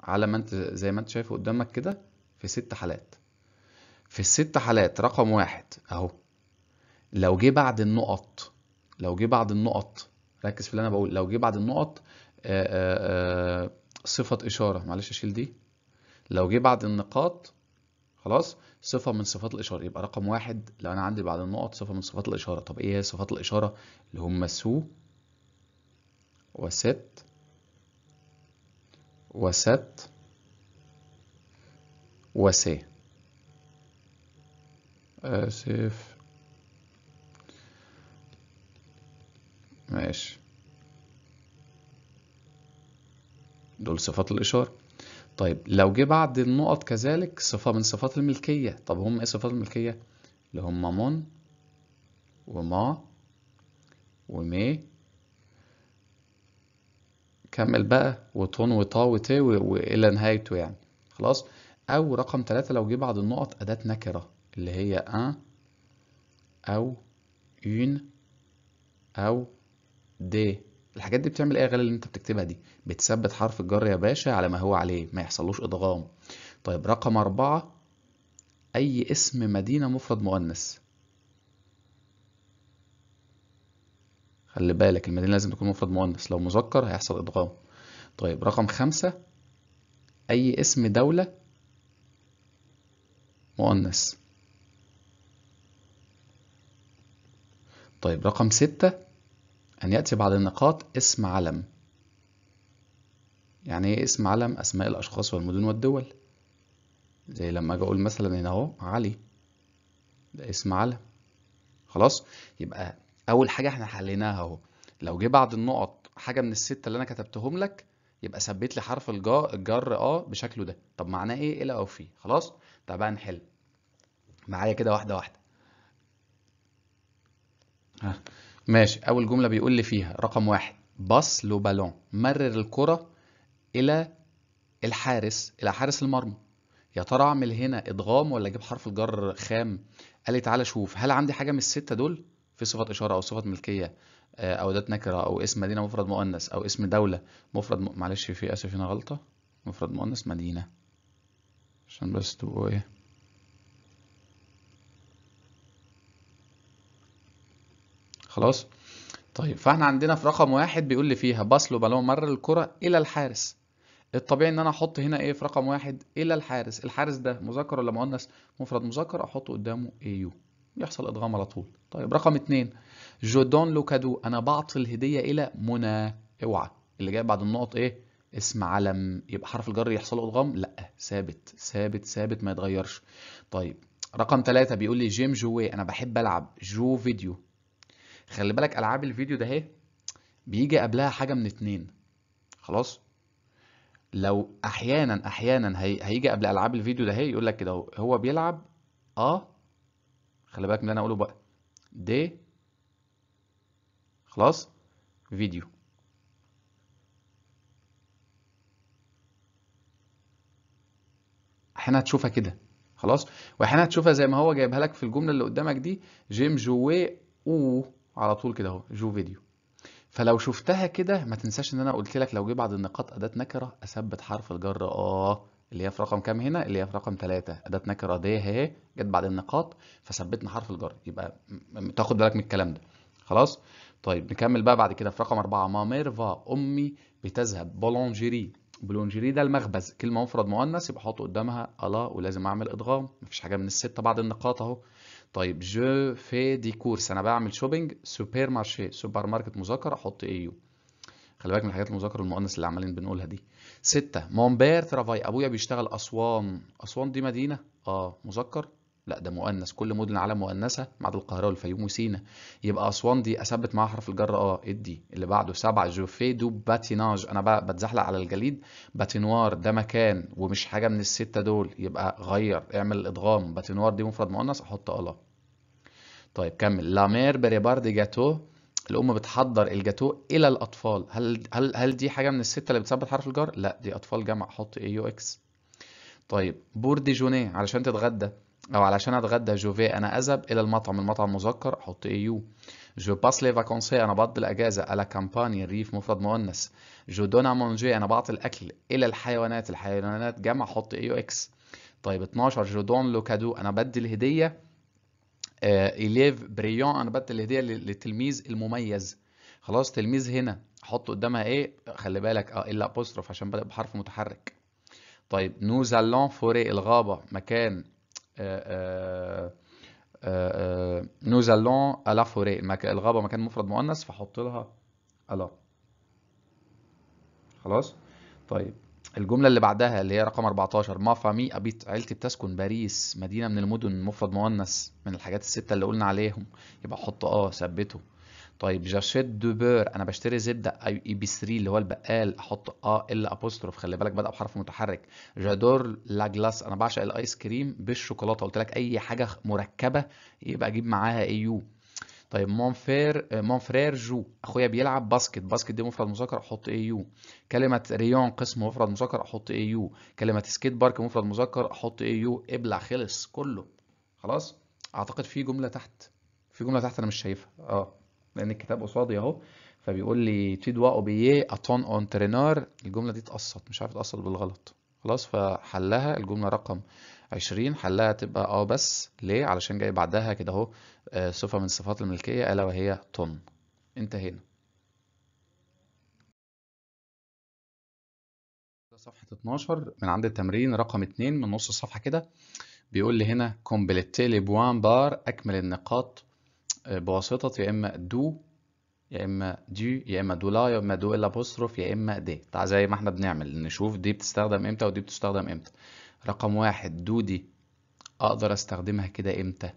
على ما أنت زي ما أنت شايفه قدامك كده في ست حالات في الست حالات رقم واحد أهو لو جه بعد النقط لو جه بعد النقط ركز في اللي انا بقول لو جه بعد النقط آه، آه، آه، صفه اشاره معلش اشيل دي لو جه بعد النقاط خلاص صفه من صفات الاشاره يبقى رقم واحد لو انا عندي بعد النقط صفه من صفات الاشاره طب ايه هي صفات الاشاره اللي هم سو وست وست وسي اسف ماشي دول صفات الإشارة طيب لو جه بعد النقط كذلك صفة من صفات الملكية طب هم إيه صفات الملكية؟ اللي هم من وما ومي كمل بقى وطن وطا وت وإلى نهايته يعني خلاص أو رقم ثلاثة لو جه بعد النقط أداة نكرة اللي هي أن أو إين أو دي الحاجات دي بتعمل ايه يا غالي اللي انت بتكتبها دي بتثبت حرف الجر يا باشا على ما هو عليه ما يحصلوش ادغام طيب رقم أربعة أي اسم مدينة مفرد مؤنث خلي بالك المدينة لازم تكون مفرد مؤنث لو مذكر هيحصل إدغام طيب رقم خمسة أي اسم دولة مؤنث طيب رقم ستة أن يأتي بعد النقاط اسم علم يعني إيه اسم علم؟ أسماء الأشخاص والمدن والدول زي لما أجي أقول مثلا هنا أهو علي ده اسم علم خلاص يبقى أول حاجة إحنا حليناها أهو لو جه بعد النقط حاجة من الستة اللي أنا كتبتهم لك يبقى ثبت لي حرف الجر اه بشكله ده طب معناه ايه الى إيه او في خلاص طب بقى نحل معايا كده واحده واحده ها ماشي اول جمله بيقول لي فيها رقم واحد باص لو بالون مرر الكره الى الحارس الى حارس المرمى يا ترى اعمل هنا ادغام ولا اجيب حرف الجر خام قال لي تعالى شوف هل عندي حاجه من السته دول في صفه اشاره او صفه ملكيه آه، او ذات نكره او اسم مدينه مفرد مؤنث او اسم دوله مفرد م... معلش في اسف هنا غلطه مفرد مؤنث مدينه عشان بس تبقوا ايه خلاص طيب فاحنا عندنا في رقم واحد بيقول لي فيها باسلو بالون مرر الكرة إلى الحارس الطبيعي ان انا احط هنا ايه في رقم واحد الى الحارس الحارس ده مذكر ولا مؤنث مفرد مذكر احطه قدامه ايو إيه يحصل ادغام على طول طيب رقم اتنين جودون لو كادو انا بعطي الهديه الى منى اوعى اللي جاي بعد النقط ايه اسم علم يبقى حرف الجر يحصل له ادغام لا ثابت ثابت ثابت ما يتغيرش طيب رقم ثلاثة بيقول لي جيم جوي انا بحب العب جو فيديو خلي بالك العاب الفيديو ده اهي بيجي قبلها حاجه من اتنين خلاص لو احيانا احيانا هي... هيجي قبل العاب الفيديو ده اهي يقول لك كده هو بيلعب اه خلي بالك من اللي انا اقوله بقى دي خلاص فيديو احيانا هتشوفها كده خلاص واحيانا هتشوفها زي ما هو جايبها لك في الجمله اللي قدامك دي جيم جوي او على طول كده اهو جو فيديو فلو شفتها كده ما تنساش ان انا قلت لك لو جه بعد النقاط اداه نكره اثبت حرف الجر اه اللي هي في رقم كام هنا اللي هي في رقم 3 اداه نكره دي اهي جت بعد النقاط فثبتنا حرف الجر يبقى تاخد بالك من الكلام ده خلاص طيب نكمل بقى بعد كده في رقم 4 ما ميرفا امي بتذهب بولونجيري بلونجيري ده المخبز كلمه مفرد مؤنث يبقى احط قدامها الا ولازم اعمل ادغام مفيش حاجه من السته بعد النقاط اهو طيب جو في دي كورس انا بعمل شوبينج سوبر مارشي سوبر ماركت مذكر احط اي يو خلي بالك من الحاجات المذكر والمؤنث اللي عمالين بنقولها دي ستة مونبير ترافاي ابويا بيشتغل اسوان اسوان دي مدينه اه مذكر لا ده مؤنث كل مدن العالم مؤنثه ما عدا القاهره والفيوم وسينا يبقى اسوان دي اثبت معاها حرف الجر اه ادي اللي بعده سبعه جوفي دو باتيناج انا بقى بتزحلق على الجليد باتينوار ده مكان ومش حاجه من السته دول يبقى غير اعمل الادغام باتينوار دي مفرد مؤنث احط الله طيب كمل لا مير بريبار دي جاتو الام بتحضر الجاتو الى الاطفال هل هل هل دي حاجه من السته اللي بتثبت حرف الجر لا دي اطفال جمع احط اي يو اكس طيب بور دي جوني علشان تتغدى أو علشان أتغدى جوفي أنا أذهب إلى المطعم المطعم مذكر أحط إيو جو باس لي فاكونسي أنا بقضي الأجازة ألا كامباني الريف مفرد مؤنث جو دونا مونجي أنا بعطي الأكل إلى الحيوانات الحيوانات جمع أحط إيو إيه؟ إكس طيب 12 جو دون لو كادو أنا بدي الهدية إليف آه، بريون أنا بدي الهدية للتلميذ المميز خلاص تلميذ هنا أحط قدامها إيه خلي بالك أه إلا أبوستروف عشان بدأ بحرف متحرك طيب نو زالون فوري الغابة مكان nous allons à فوري الغابة مكان مفرد مؤنث فحط لها ألا خلاص طيب الجملة اللي بعدها اللي هي رقم 14 ما فامي أبيت عيلتي بتسكن باريس مدينة من المدن مفرد مؤنث من الحاجات الستة اللي قلنا عليهم يبقى حط اه ثبته طيب جاشيت دو بير انا بشتري زبده اي اي بي 3 اللي هو البقال احط اه ال ابوستروف خلي بالك بدا بحرف متحرك جادور لا جلاس انا بعشق الايس كريم بالشوكولاته قلت لك اي حاجه مركبه يبقى اجيب معاها اي يو طيب مونفير آه، مونفرير جو اخويا بيلعب باسكت باسكت دي مفرد مذكر احط اي يو كلمه ريون قسم مفرد مذكر احط اي يو كلمه سكيت بارك مفرد مذكر احط اي يو ابلع خلص كله خلاص اعتقد في جمله تحت في جمله تحت انا مش شايفها اه لان الكتاب قصادي اهو فبيقول لي تي او اوبيي اتون اونترينار الجمله دي اتقصت مش عارف اتقصت بالغلط خلاص فحلها الجمله رقم 20 حلها تبقى اه بس ليه علشان جاي بعدها كده اهو آه، صفه من صفات الملكيه الا وهي تون انتهينا صفحة 12 من عند التمرين رقم 2 من نص الصفحة كده بيقول لي هنا كومبليتي لي بوان بار أكمل النقاط آه، بواسطة يا إما دو يا إما دو يا إما دو لا يا إما دو الأبوستروف يا إما دي تعال زي ما إحنا بنعمل نشوف دي بتستخدم إمتى ودي بتستخدم إمتى رقم واحد دو دي أقدر أستخدمها كده إمتى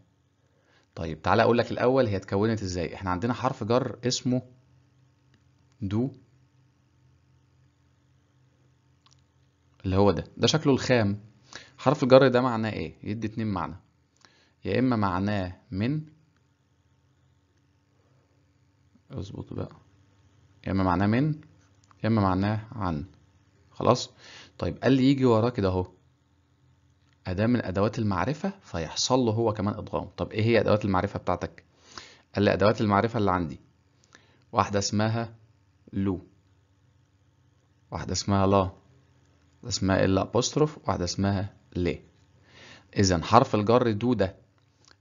طيب تعالى أقول لك الأول هي اتكونت إزاي إحنا عندنا حرف جر اسمه دو اللي هو ده ده شكله الخام حرف الجر ده معناه ايه يدي اتنين معنى يا اما معناه من اظبط بقى يا اما معناه من يا اما معناه عن خلاص طيب قال لي يجي وراه كده اهو اداه من ادوات المعرفه فيحصل له هو كمان ادغام طب ايه هي ادوات المعرفه بتاعتك قال لي ادوات المعرفه اللي عندي واحده اسمها لو واحده اسمها لا اسمها الابوستروف واحده اسمها ليه اذا حرف الجر دو ده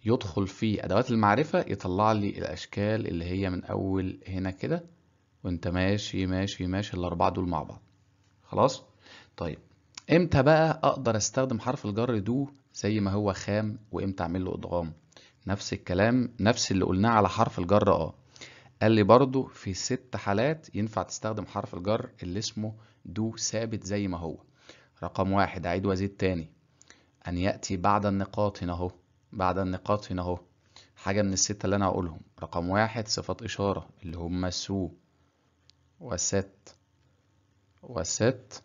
يدخل في أدوات المعرفة يطلع لي الأشكال اللي هي من أول هنا كده وأنت ماشي ماشي ماشي الأربعة دول مع بعض خلاص طيب امتى بقى أقدر أستخدم حرف الجر دو زي ما هو خام وامتى أعمل له إدغام نفس الكلام نفس اللي قلناه على حرف الجر أه قال لي برضو في ست حالات ينفع تستخدم حرف الجر اللي اسمه دو ثابت زي ما هو رقم واحد أعيد وأزيد تاني أن يأتي بعد النقاط هنا أهو بعد النقاط هنا اهو حاجة من الستة اللي أنا هقولهم رقم واحد صفات إشارة اللي هما سو وست وست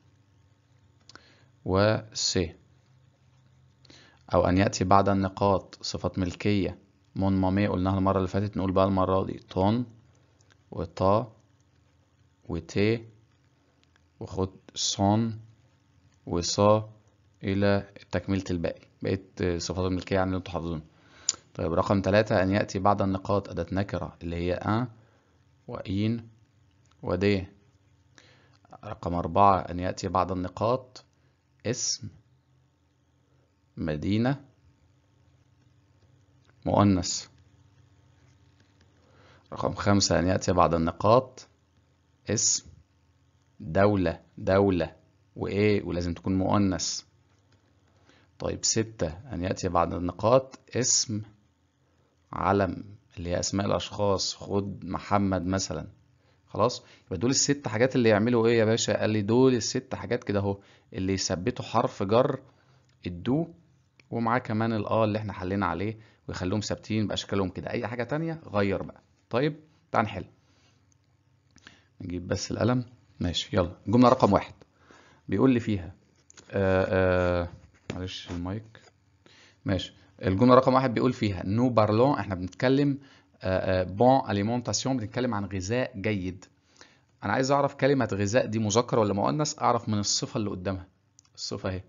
وسي أو أن يأتي بعد النقاط صفات ملكية مون مامي قلناها المرة اللي فاتت نقول بقى المرة دي طن وطا وتي وخد صون وصا إلى تكملة الباقي بقيت صفات الملكية يعني انتوا حافظينها طيب رقم ثلاثة أن يأتي بعد النقاط أداة نكرة اللي هي أن وإين ودي رقم أربعة أن يأتي بعد النقاط اسم مدينة مؤنث رقم خمسة أن يأتي بعد النقاط اسم دولة دولة وإيه ولازم تكون مؤنث طيب ستة أن يأتي بعد النقاط اسم علم اللي هي أسماء الأشخاص خد محمد مثلا خلاص يبقى دول الست حاجات اللي يعملوا إيه يا باشا قال لي دول الست حاجات كده أهو اللي يثبتوا حرف جر الدو ومعاه كمان الأه اللي إحنا حلينا عليه ويخلوهم ثابتين بأشكالهم كده أي حاجة تانية غير بقى طيب تعال نحل نجيب بس القلم ماشي يلا جملة رقم واحد بيقول لي فيها آآ آه، آآ آه، معلش المايك ماشي الجمله رقم واحد بيقول فيها نو بارلون احنا بنتكلم بون آه، اليمونتاسيون آه، بنتكلم عن غذاء جيد انا عايز اعرف كلمه غذاء دي مذكر ولا مؤنث اعرف من الصفه اللي قدامها الصفه اهي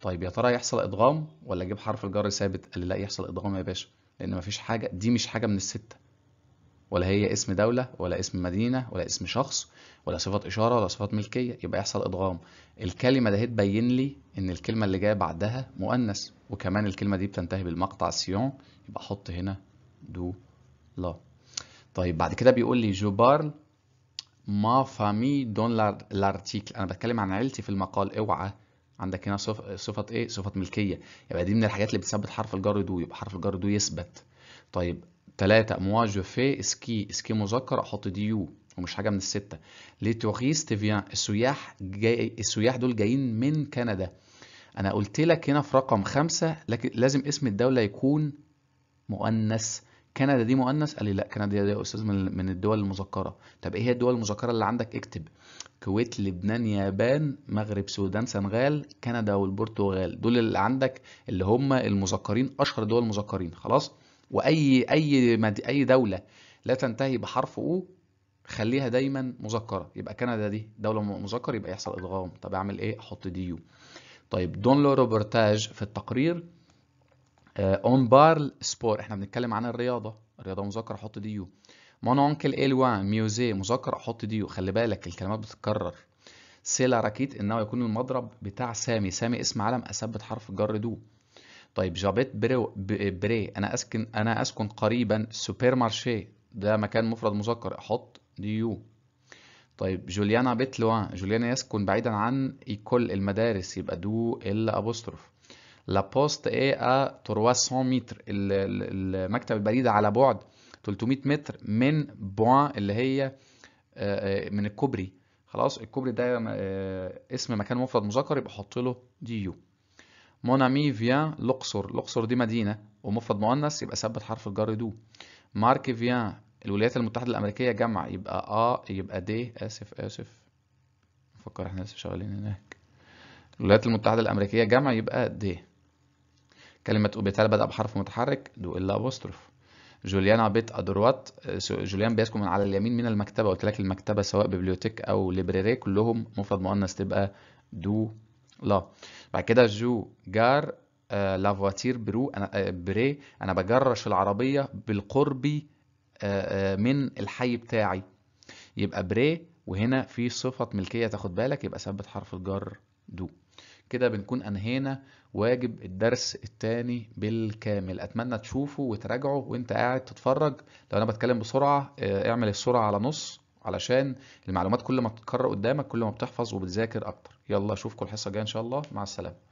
طيب يا ترى يحصل ادغام ولا اجيب حرف الجر ثابت قال لي لا يحصل ادغام يا باشا لان مفيش حاجه دي مش حاجه من السته ولا هي اسم دولة ولا اسم مدينة ولا اسم شخص ولا صفة إشارة ولا صفة ملكية يبقى يحصل إدغام الكلمة ده تبين لي إن الكلمة اللي جاية بعدها مؤنث وكمان الكلمة دي بتنتهي بالمقطع سيون يبقى أحط هنا دو لا طيب بعد كده بيقول لي جوبارل ما فامي دون لارتيكل أنا بتكلم عن عيلتي في المقال اوعى عندك هنا صف... صفة إيه؟ صفة ملكية يبقى دي من الحاجات اللي بتثبت حرف الجر دو يبقى حرف الجر دو يثبت طيب تلاتة موا جو في سكي سكي مذكر احط دي يو ومش حاجه من السته لي توريست فيان السياح جاي السياح دول جايين من كندا انا قلت لك هنا في رقم خمسة لكن لازم اسم الدوله يكون مؤنث كندا دي مؤنث قال لي لا كندا دي يا استاذ من الدول المذكره طب ايه هي الدول المذكره اللي عندك اكتب كويت لبنان يابان مغرب سودان سنغال كندا والبرتغال دول اللي عندك اللي هم المذكرين اشهر دول المذكرين خلاص واي اي اي دوله لا تنتهي بحرف او خليها دايما مذكره يبقى كندا دي دوله مذكر يبقى يحصل ادغام طب اعمل ايه احط ديو طيب دون لو روبرتاج في التقرير اون بارل سبور احنا بنتكلم عن الرياضه الرياضه مذكر احط ديو مون اونكل وان ميوزي مذكر احط ديو خلي بالك الكلمات بتتكرر سيلا راكيت انه يكون المضرب بتاع سامي سامي اسم علم اثبت حرف الجر دو طيب جابيت و... بري انا اسكن انا اسكن قريبا سوبر مارشي ده مكان مفرد مذكر احط ديو طيب جوليانا بيت لوان جوليانا يسكن بعيدا عن ايكول المدارس يبقى دو ال ابوستروف لا بوست اي ا 300 متر المكتب البريد على بعد 300 متر من بوان اللي هي آه، آه، من الكوبري خلاص الكوبري ده آه، اسم مكان مفرد مذكر يبقى حط له ديو مون امي فيان الاقصر الاقصر دي مدينه ومفرد مؤنث يبقى ثبت حرف الجر دو مارك فيان الولايات المتحده الامريكيه جمع يبقى اه يبقى دي اسف اسف نفكر احنا لسه شغالين هناك الولايات المتحده الامريكيه جمع يبقى دي كلمه اوبيتال بدا بحرف متحرك دو الا ابوستروف جوليانا بيت ادروات جوليان بيسكن من على اليمين من المكتبه قلت لك المكتبه سواء بيبليوتيك او ليبريري كلهم مفرد مؤنث تبقى دو لا بعد كده جو جار آه، لا فواتير برو انا آه، بري انا بجرش العربيه بالقرب آه، من الحي بتاعي يبقى بري وهنا في صفه ملكيه تاخد بالك يبقى ثبت حرف الجر دو كده بنكون انهينا واجب الدرس الثاني بالكامل اتمنى تشوفه وتراجعه وانت قاعد تتفرج لو انا بتكلم بسرعه اعمل السرعه على نص علشان المعلومات كل ما بتتكرر قدامك كل ما بتحفظ وبتذاكر اكتر يلا اشوفكم الحصه الجايه ان شاء الله مع السلامه